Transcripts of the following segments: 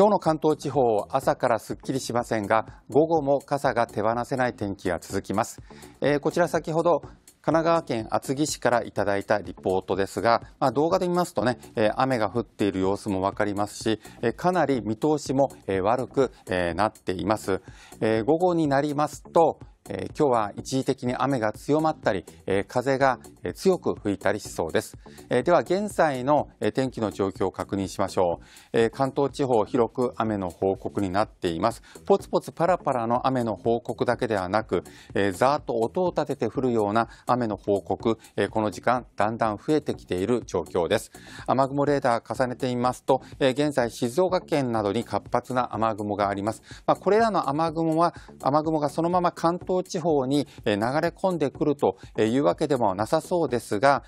今日の関東地方朝からすっきりしませんが午後も傘が手放せない天気が続きます、えー、こちら先ほど神奈川県厚木市からいただいたリポートですが、まあ、動画で見ますとね、えー、雨が降っている様子もわかりますし、えー、かなり見通しも、えー、悪く、えー、なっています、えー、午後になりますと、えー、今日は一時的に雨が強まったり、えー、風が強く吹いたりしそうです、えー、では現在の天気の状況を確認しましょう、え関東地方広く雨の報告になっていますポツポツパラパラの雨の報告だけではなく、えざーっと音を立てて降るような雨の報告、えこの時間だんだん増えてきている状況です雨雲レーダー重ねてみますと、え現在静岡県などに活発な雨雲がありますまあ、これらの雨雲は雨雲がそのまま関東東地方に流れ込んでくるというわけでもなさそうですが、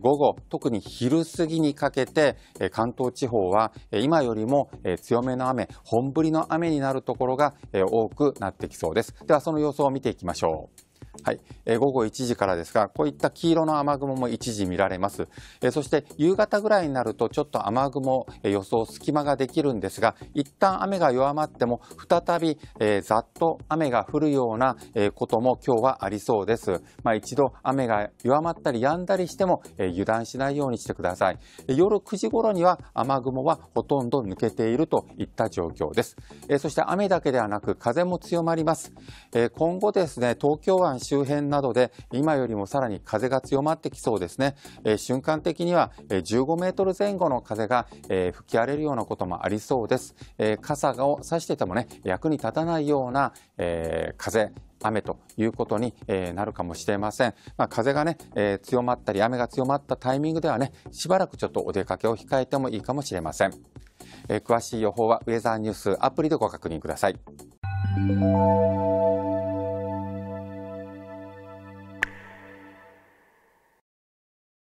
午後、特に昼過ぎにかけて関東地方は今よりも強めの雨、本降りの雨になるところが多くなってきそうです。ではその様子を見ていきましょう。はい、えー、午後1時からですが、こういった黄色の雨雲も一時見られます。えー、そして夕方ぐらいになるとちょっと雨雲、えー、予想隙間ができるんですが、一旦雨が弱まっても再び、えー、ざっと雨が降るような、えー、ことも今日はありそうです。まあ、一度雨が弱まったり止んだりしても、えー、油断しないようにしてください。夜9時頃には雨雲はほとんど抜けているといった状況です。えー、そして雨だけではなく風も強まります。えー、今後ですね、東京湾周周辺などで今よりもさらに風が強まってきそうですね。え瞬間的には15メートル前後の風が、え吹き荒れるようなこともありそうです。え傘を差しててもね、役に立たないような、え風、雨ということに、えなるかもしれません。まあ、風がね、え強まったり雨が強まったタイミングではね、しばらくちょっとお出かけを控えてもいいかもしれません。え詳しい予報はウェザーニュースアプリでご確認ください。